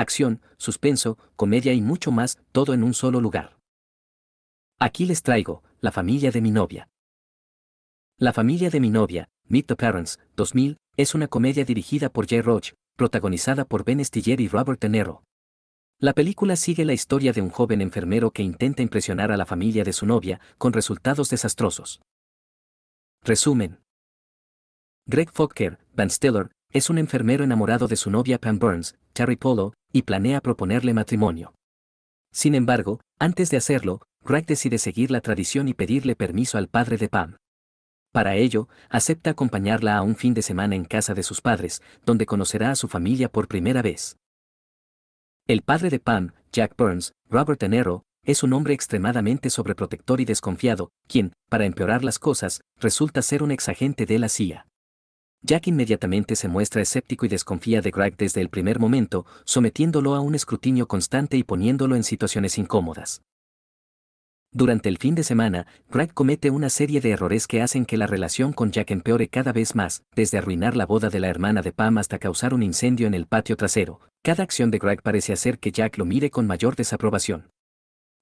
acción, suspenso, comedia y mucho más, todo en un solo lugar. Aquí les traigo, La familia de mi novia. La familia de mi novia, Meet the Parents, 2000, es una comedia dirigida por Jay Roach, protagonizada por Ben Stiller y Robert De Niro. La película sigue la historia de un joven enfermero que intenta impresionar a la familia de su novia, con resultados desastrosos. Resumen. Greg Fokker, Van Stiller, es un enfermero enamorado de su novia Pam Burns, Terry Polo, y planea proponerle matrimonio. Sin embargo, antes de hacerlo, Greg decide seguir la tradición y pedirle permiso al padre de Pam. Para ello, acepta acompañarla a un fin de semana en casa de sus padres, donde conocerá a su familia por primera vez. El padre de Pam, Jack Burns, Robert Enero, es un hombre extremadamente sobreprotector y desconfiado, quien, para empeorar las cosas, resulta ser un exagente de la CIA. Jack inmediatamente se muestra escéptico y desconfía de Greg desde el primer momento, sometiéndolo a un escrutinio constante y poniéndolo en situaciones incómodas. Durante el fin de semana, Greg comete una serie de errores que hacen que la relación con Jack empeore cada vez más, desde arruinar la boda de la hermana de Pam hasta causar un incendio en el patio trasero. Cada acción de Greg parece hacer que Jack lo mire con mayor desaprobación.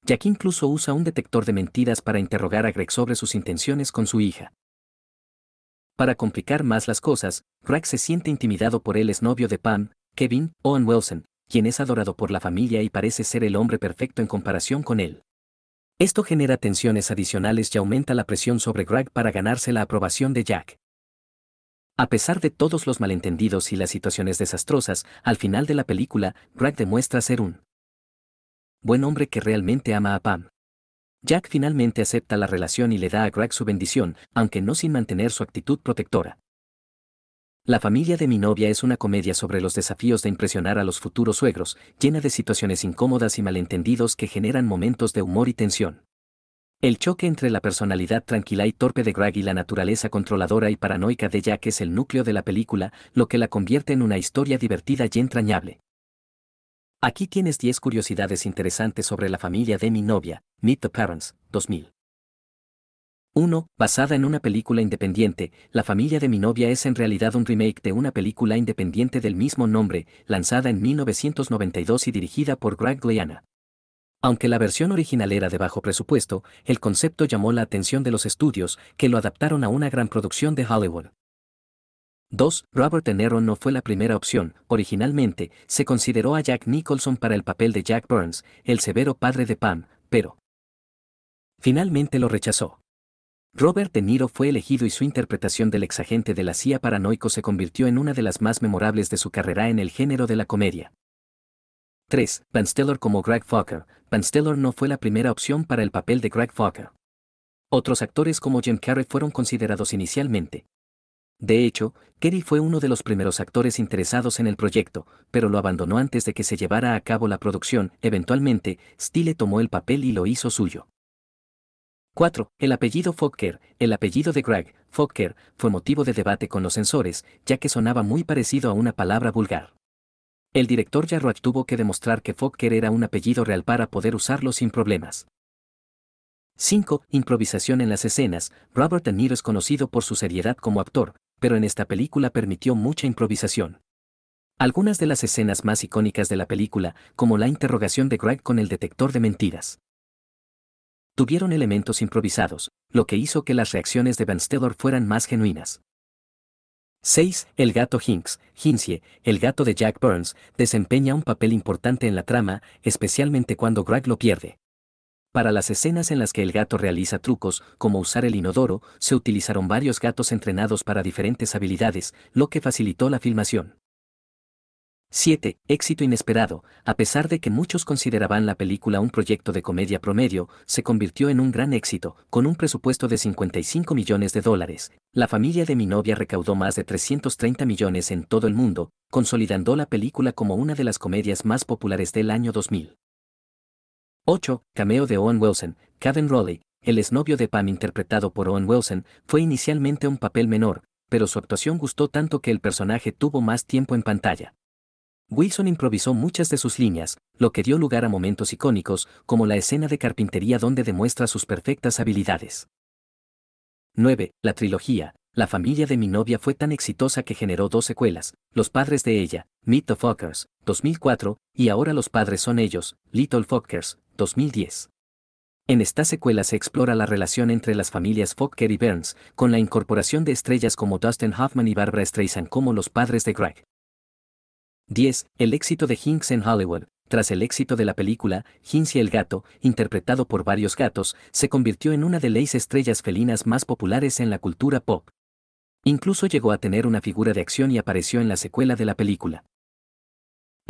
Jack incluso usa un detector de mentiras para interrogar a Greg sobre sus intenciones con su hija. Para complicar más las cosas, Greg se siente intimidado por el exnovio de Pam, Kevin, Owen Wilson, quien es adorado por la familia y parece ser el hombre perfecto en comparación con él. Esto genera tensiones adicionales y aumenta la presión sobre Greg para ganarse la aprobación de Jack. A pesar de todos los malentendidos y las situaciones desastrosas, al final de la película, Greg demuestra ser un buen hombre que realmente ama a Pam. Jack finalmente acepta la relación y le da a Greg su bendición, aunque no sin mantener su actitud protectora. La familia de mi novia es una comedia sobre los desafíos de impresionar a los futuros suegros, llena de situaciones incómodas y malentendidos que generan momentos de humor y tensión. El choque entre la personalidad tranquila y torpe de Greg y la naturaleza controladora y paranoica de Jack es el núcleo de la película, lo que la convierte en una historia divertida y entrañable. Aquí tienes 10 curiosidades interesantes sobre la familia de mi novia, Meet the Parents, 2000. 1. Basada en una película independiente, La familia de mi novia es en realidad un remake de una película independiente del mismo nombre, lanzada en 1992 y dirigida por Greg Gliana. Aunque la versión original era de bajo presupuesto, el concepto llamó la atención de los estudios, que lo adaptaron a una gran producción de Hollywood. 2. Robert De Niro no fue la primera opción. Originalmente, se consideró a Jack Nicholson para el papel de Jack Burns, el severo padre de Pam, pero finalmente lo rechazó. Robert De Niro fue elegido y su interpretación del exagente de la CIA paranoico se convirtió en una de las más memorables de su carrera en el género de la comedia. 3. Van Stiller como Greg Fokker. Van Stiller no fue la primera opción para el papel de Greg Fokker. Otros actores como Jim Carrey fueron considerados inicialmente, de hecho, Kerry fue uno de los primeros actores interesados en el proyecto, pero lo abandonó antes de que se llevara a cabo la producción. Eventualmente, Steele tomó el papel y lo hizo suyo. 4. El apellido Fokker, el apellido de Greg, Fokker, fue motivo de debate con los censores, ya que sonaba muy parecido a una palabra vulgar. El director Jarroach tuvo que demostrar que Fokker era un apellido real para poder usarlo sin problemas. 5. Improvisación en las escenas. Robert De Niro es conocido por su seriedad como actor, pero en esta película permitió mucha improvisación. Algunas de las escenas más icónicas de la película, como la interrogación de Greg con el detector de mentiras, tuvieron elementos improvisados, lo que hizo que las reacciones de Van Stedor fueran más genuinas. 6. El gato Hinks, Hinsie, el gato de Jack Burns, desempeña un papel importante en la trama, especialmente cuando Greg lo pierde. Para las escenas en las que el gato realiza trucos, como usar el inodoro, se utilizaron varios gatos entrenados para diferentes habilidades, lo que facilitó la filmación. 7. Éxito inesperado. A pesar de que muchos consideraban la película un proyecto de comedia promedio, se convirtió en un gran éxito, con un presupuesto de 55 millones de dólares. La familia de mi novia recaudó más de 330 millones en todo el mundo, consolidando la película como una de las comedias más populares del año 2000. 8. Cameo de Owen Wilson. Kevin Rowley, el exnovio de Pam interpretado por Owen Wilson, fue inicialmente un papel menor, pero su actuación gustó tanto que el personaje tuvo más tiempo en pantalla. Wilson improvisó muchas de sus líneas, lo que dio lugar a momentos icónicos, como la escena de carpintería donde demuestra sus perfectas habilidades. 9. La trilogía. La familia de mi novia fue tan exitosa que generó dos secuelas, Los padres de ella, Meet the Fockers, 2004, y ahora los padres son ellos, Little Fockers, 2010. En esta secuela se explora la relación entre las familias Fokker y Burns, con la incorporación de estrellas como Dustin Hoffman y Barbara Streisand como los padres de Greg. 10. El éxito de Hinks en Hollywood. Tras el éxito de la película, Hinks y el gato, interpretado por varios gatos, se convirtió en una de las estrellas felinas más populares en la cultura pop. Incluso llegó a tener una figura de acción y apareció en la secuela de la película.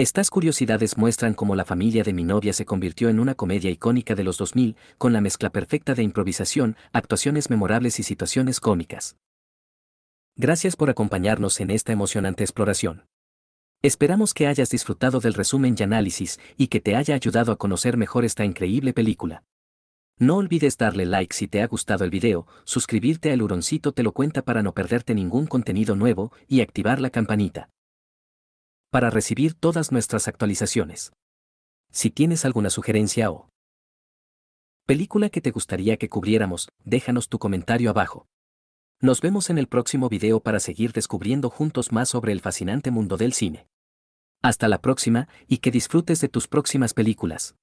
Estas curiosidades muestran cómo la familia de mi novia se convirtió en una comedia icónica de los 2000, con la mezcla perfecta de improvisación, actuaciones memorables y situaciones cómicas. Gracias por acompañarnos en esta emocionante exploración. Esperamos que hayas disfrutado del resumen y análisis y que te haya ayudado a conocer mejor esta increíble película. No olvides darle like si te ha gustado el video, suscribirte al Huroncito Te lo cuenta para no perderte ningún contenido nuevo y activar la campanita para recibir todas nuestras actualizaciones. Si tienes alguna sugerencia o película que te gustaría que cubriéramos, déjanos tu comentario abajo. Nos vemos en el próximo video para seguir descubriendo juntos más sobre el fascinante mundo del cine. Hasta la próxima y que disfrutes de tus próximas películas.